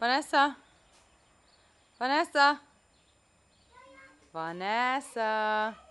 Vanessa? Vanessa? Vanessa?